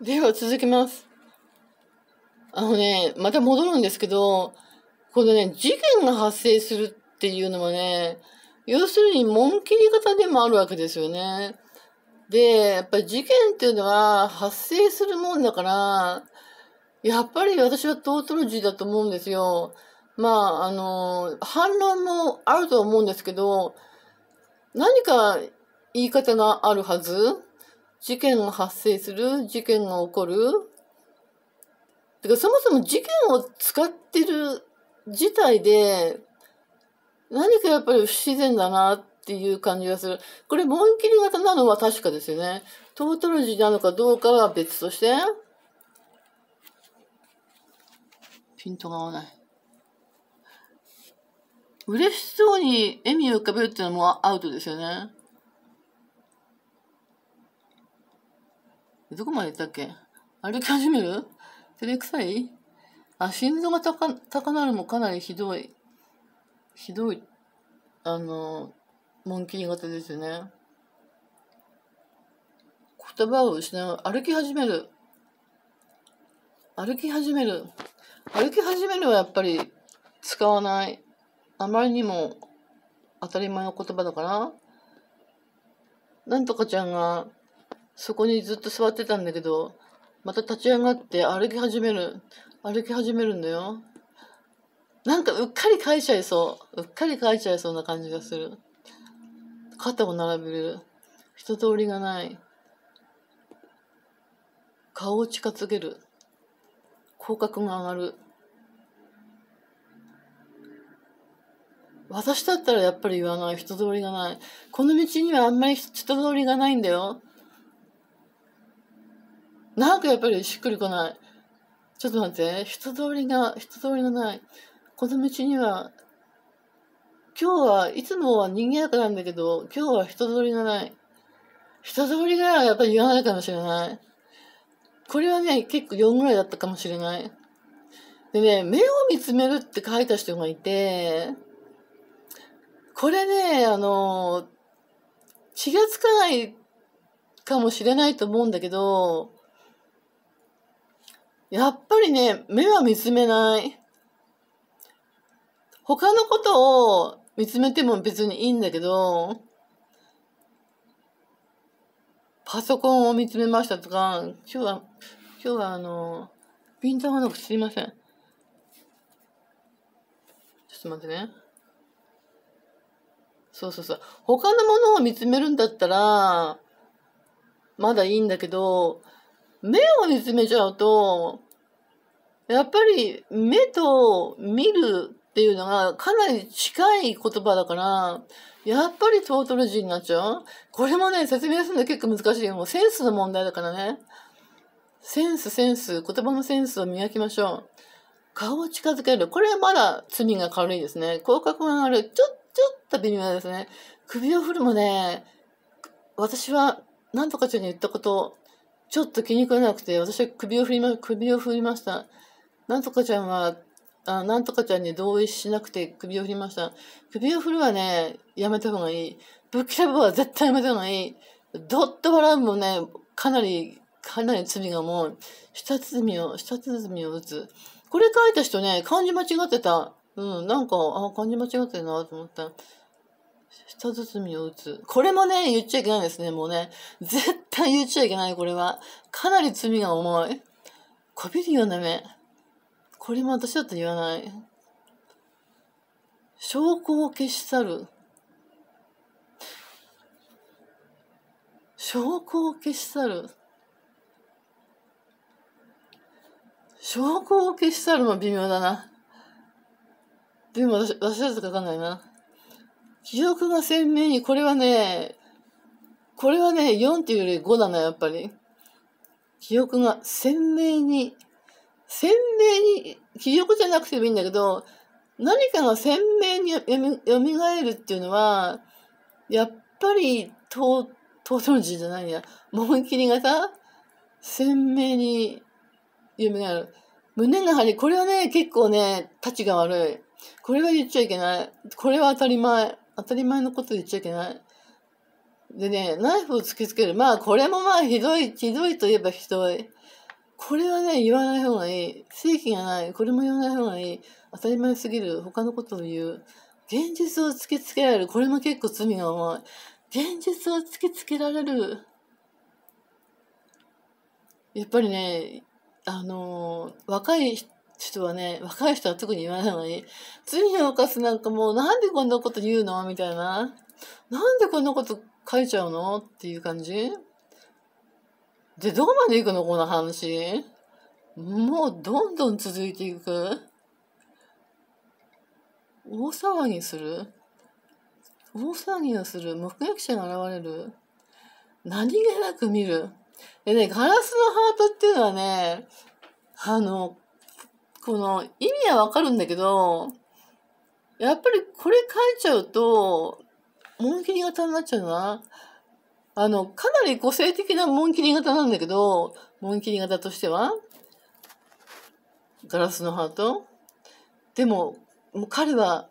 では続きます。あのね、また戻るんですけど、このね、事件が発生するっていうのはね、要するに紋切り方でもあるわけですよね。で、やっぱり事件っていうのは発生するもんだから、やっぱり私はトートロジーだと思うんですよ。まあ、あの、反論もあると思うんですけど、何か言い方があるはず事件が発生する事件が起こるてかそもそも事件を使ってる自体で何かやっぱり不自然だなっていう感じがする。これ、紋切り型なのは確かですよね。トートロジーなのかどうかは別として。ピントが合わない。嬉しそうに笑みを浮かべるっていうのもアウトですよね。どこまで行ったっけ歩き始める照れくさいあ、心臓が高高鳴るもかなりひどい。ひどい、あの、モンキー型ですね。言葉を失う。歩き始める。歩き始める。歩き始めるはやっぱり使わない。あまりにも当たり前の言葉だから。なんとかちゃんがそこにずっと座ってたんだけど、また立ち上がって歩き始める、歩き始めるんだよ。なんかうっかり書いちゃいそう。うっかり書いちゃいそうな感じがする。肩を並べる。人通りがない。顔を近づける。口角が上がる。私だったらやっぱり言わない。人通りがない。この道にはあんまり人通りがないんだよ。なんかやっぱりしっくりこない。ちょっと待って、人通りが、人通りがない。この道には、今日はいつもは賑やかなんだけど、今日は人通りがない。人通りがやっぱり言わないかもしれない。これはね、結構4ぐらいだったかもしれない。でね、目を見つめるって書いた人がいて、これね、あの、血がつかないかもしれないと思うんだけど、やっぱりね、目は見つめない。他のことを見つめても別にいいんだけど、パソコンを見つめましたとか、今日は、今日はあの、ピンとがなくすいません。ちょっと待ってね。そうそうそう。他のものを見つめるんだったら、まだいいんだけど、目を見つめちゃうと、やっぱり目と見るっていうのがかなり近い言葉だから、やっぱりトートルジーになっちゃうこれもね、説明するの結構難しい。もうセンスの問題だからね。センス、センス、言葉のセンスを磨きましょう。顔を近づける。これはまだ罪が軽いですね。口角が上がる。ちょ、ちょっと微妙ですね。首を振るもね、私は何とかちゃんに言ったこと、ちょっと気に食わなくて、私は首を振りま、首を振りました。なんとかちゃんは、あなんとかちゃんに同意しなくて首を振りました。首を振るはね、やめた方がいい。ぶっきらぼうは絶対やめた方がいい。どっと笑うもね、かなり、かなり罪がもう、舌包を、舌包を打つ。これ書いた人ね、漢字間違ってた。うん、なんか、あ、漢字間違ってるなと思った。舌包みを打つ。これもね、言っちゃいけないですね、もうね。絶対言っちゃいけない、これは。かなり罪が重い。こびるような目。これも私だと言わない。証拠を消し去る。証拠を消し去る。証拠を消し去るも微妙だな。でも私、私だと書かないな。記憶が鮮明に、これはね、これはね、4っていうより5だな、やっぱり。記憶が鮮明に、鮮明に、記憶じゃなくてもいいんだけど、何かが鮮明によみ蘇るっていうのは、やっぱり、と、ととじじゃないや、い切り型鮮明に蘇る。胸が張り、これはね、結構ね、立ちが悪い。これは言っちゃいけない。これは当たり前。当たり前のこと言っちゃいけない。でね、ナイフを突きつける。まあ、これもまあ、ひどい、ひどいといえばひどい。これはね、言わない方がいい。正義がない。これも言わない方がいい。当たり前すぎる。他のことを言う。現実を突きつけられる。これも結構罪が重い。現実を突きつけられる。やっぱりね、あの若い人、人はね、若い人は特に言わないのに、罪を犯すなんかもうなんでこんなこと言うのみたいな。なんでこんなこと書いちゃうのっていう感じで、どこまで行くのこの話。もうどんどん続いていく。大騒ぎする大騒ぎをする目撃者が現れる何気なく見るでねガラスのハートっていうのはねあのこの意味はわかるんだけど、やっぱりこれ書いちゃうと、紋切り型になっちゃうな。あの、かなり個性的な紋切り型なんだけど、紋切り型としては、ガラスのハート。でも、もう彼は、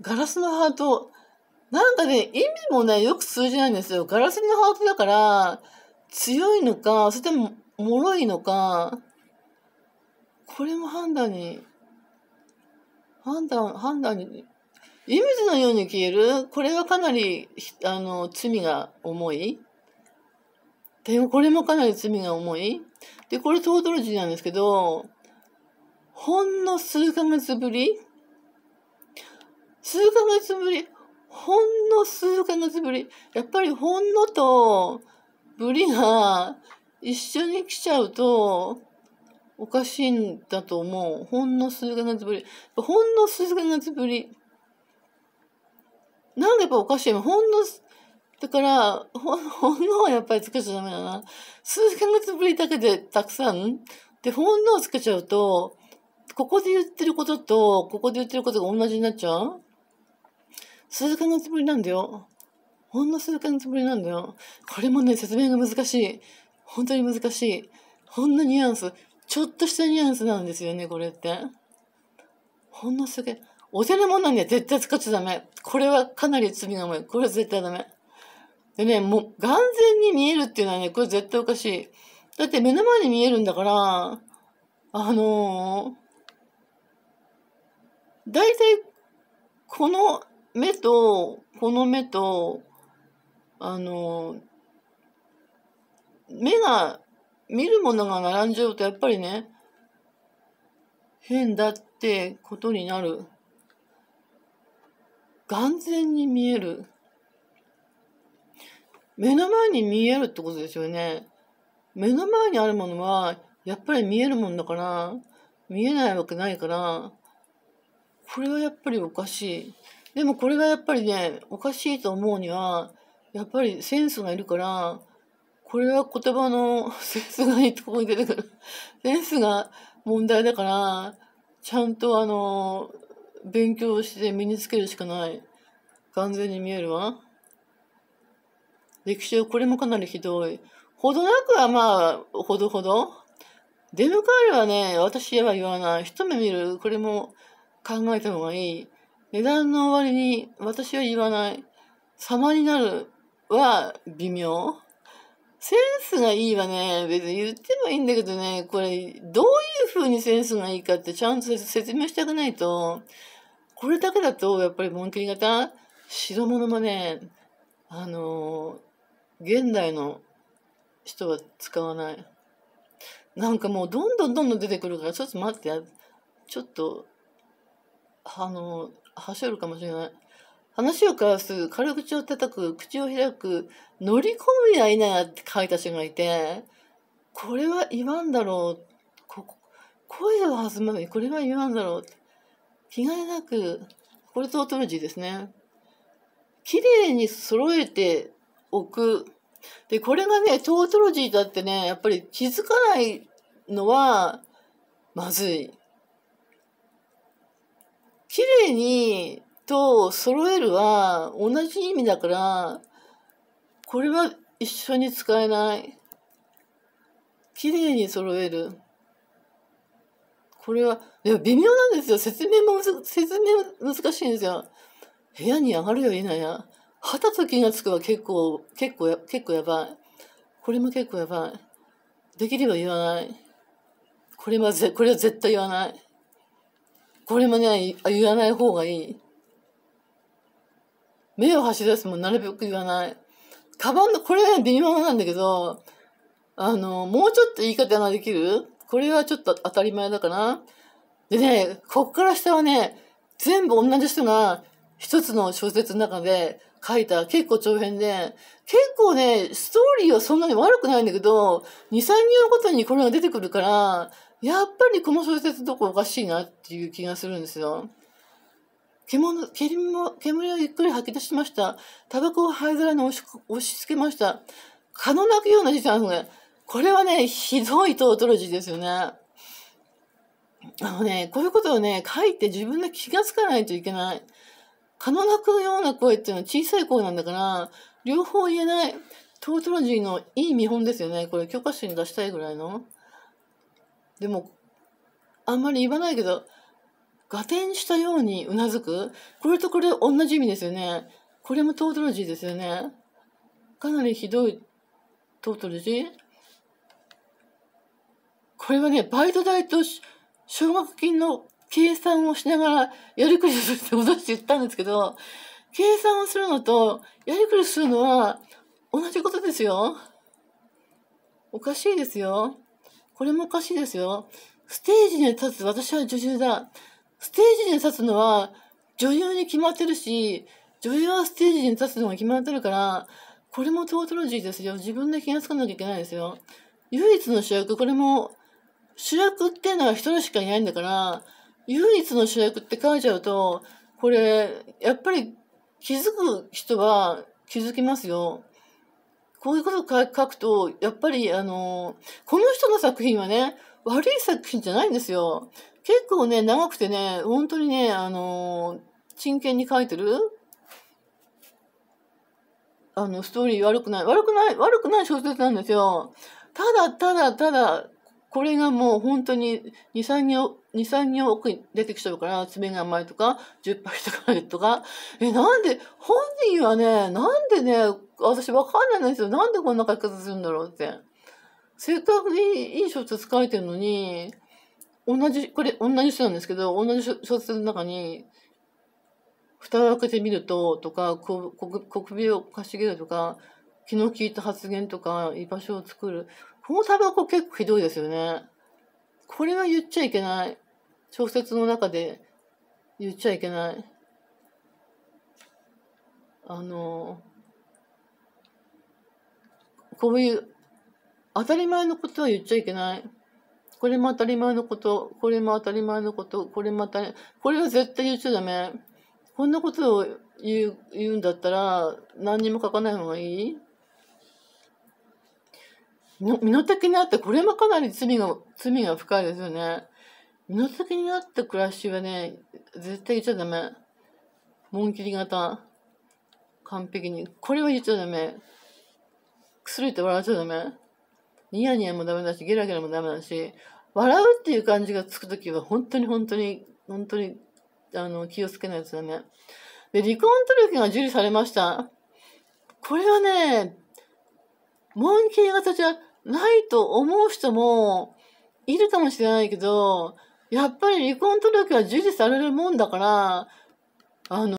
ガラスのハート、なんかね、意味もね、よく通じないんですよ。ガラスのハートだから、強いのか、それとも脆いのか、これも判断に、判断、判断に、イージのように消えるこれはかなり、あの、罪が重い。でもこれもかなり罪が重い。で、これトートロジーなんですけど、ほんの数ヶ月ぶり数ヶ月ぶりほんの数ヶ月ぶりやっぱりほんのとぶりが一緒に来ちゃうと、おかしいんだと思う。ほんの数ヶ月ぶり。ほんの数ヶ月ぶり。なんかやっぱおかしい。ほんの、だから、ほほんのはやっぱりつけちゃダメだな。数ヶ月ぶりだけでたくさん。で、ほんのをつけちゃうと、ここで言ってることと、ここで言ってることが同じになっちゃう数ヶ月ぶりなんだよ。ほんの数ヶ月ぶりなんだよ。これもね、説明が難しい。本当に難しい。ほんのニュアンス。ちょっとしたニュアンスなんですよね、これって。ほんのすげえ。お手のものんは絶対使っちゃダメ。これはかなり罪が重い。これは絶対ダメ。でね、もう、眼前に見えるっていうのはね、これ絶対おかしい。だって目の前に見えるんだから、あのー、大体、この目と、この目と、あのー、目が見るものが並んじゃうとやっぱりね、変だってことになる。眼前に見える。目の前に見えるってことですよね。目の前にあるものは、やっぱり見えるもんだから、見えないわけないから、これはやっぱりおかしい。でもこれがやっぱりね、おかしいと思うには、やっぱりセンスがいるから、これは言葉の センスがいいとこに出てくる。センスが問題だから、ちゃんとあの、勉強して身につけるしかない。完全に見えるわ。歴史はこれもかなりひどい。ほどなくはまあ、ほどほど。出迎えるはね、私は言わない。一目見る、これも考えた方がいい。値段の割に私は言わない。様になるは微妙。センスがいいわね、別に言ってもいいんだけどね、これ、どういう風にセンスがいいかってちゃんと説明したくないと、これだけだと、やっぱり紋切り型、白物もね、あのー、現代の人は使わない。なんかもうどんどんどんどん出てくるから、ちょっと待って、ちょっと、あのー、はしょるかもしれない。話を交わす、軽口を叩く、口を開く、乗り込むやいなやって書いた人がいて、これは言わんだろう。ここ声は弾むのに、これは言わんだろう。気兼ねなく、これとオトロジーですね。綺麗に揃えておく。で、これがね、トートロジーだってね、やっぱり気づかないのは、まずい。綺麗にと揃えるは同じ意味だから、これは一緒に使えない。綺麗に揃える。これは、いや微妙なんですよ。説明も、説明難しいんですよ。部屋に上がるよ、いなや。はたと気がつくは結構、結構や、結構やばい。これも結構やばい。できれば言わない。これはぜ、これは絶対言わない。これもね、言わない方がいい。目を走らすもなるべく言わない。カバンの、これね、微妙なんだけど、あの、もうちょっと言い方ができるこれはちょっと当たり前だかな。でね、こっから下はね、全部同じ人が一つの小説の中で書いた結構長編で、結構ね、ストーリーはそんなに悪くないんだけど、2、3行ごとにこれが出てくるから、やっぱりこの小説どこおかしいなっていう気がするんですよ。獣、煙も、煙をゆっくり吐き出しました。タバコを灰皿に押し、押し付けました。蚊の鳴くような事態のね。これはね、ひどいトートロジーですよね。あのね、こういうことをね、書いて自分で気がつかないといけない。蚊の鳴くような声っていうのは小さい声なんだから、両方言えない。トートロジーのいい見本ですよね。これ許可書に出したいぐらいの。でも、あんまり言わないけど、合点したようにうなずくこれとこれ同じ意味ですよね。これもトートロジーですよね。かなりひどいトートロジーこれはね、バイト代と奨学金の計算をしながらやりくりするって脅して言ったんですけど、計算をするのとやりくりするのは同じことですよ。おかしいですよ。これもおかしいですよ。ステージに立つ私は女優だ。ステージに立つのは女優に決まってるし、女優はステージに立つのが決まってるから、これもトートロジーですよ。自分で気がつかなきゃいけないですよ。唯一の主役、これも、主役っていうのは一人しかいないんだから、唯一の主役って書いちゃうと、これ、やっぱり気づく人は気づきますよ。こういうことを書くと、やっぱり、あの、この人の作品はね、悪い作品じゃないんですよ。結構ね、長くてね、本当にね、あのー、真剣に書いてるあの、ストーリー悪くない、悪くない、悪くない小説なんですよ。ただ、ただ、ただ、これがもう本当に2、3行、二三行奥に出てきちゃうから、爪が甘いとか、10杯とかとか。え、なんで、本人はね、なんでね、私わかんないんですよ。なんでこんな書き方するんだろうって。せっかくいい、いい小説書いてるのに、同じ、これ同じ人なんですけど、同じ小説の中に、蓋を開けてみると、とか、こ小首をかしげるとか、気の利いた発言とか、居場所を作る。このタバコ結構ひどいですよね。これは言っちゃいけない。小説の中で言っちゃいけない。あの、こういう当たり前のことは言っちゃいけない。これも当たり前のこと、これも当たり前のこと、これも当たり、これは絶対言っちゃダメ。こんなことを言う言うんだったら、何にも書かない方がいいの身の丈にあって、これもかなり罪が、罪が深いですよね。身の丈にあった暮らしはね、絶対言っちゃダメ。紋切り型。完璧に。これは言っちゃダメ。薬って笑っちゃダメ。ニヤニヤもダメだし、ゲラゲラもダメだし、笑うっていう感じがつくときは、本当に本当に、本当に、あの、気をつけないとダメ。で、離婚届が受理されました。これはね、文系型じゃないと思う人もいるかもしれないけど、やっぱり離婚届は受理されるもんだから、あの、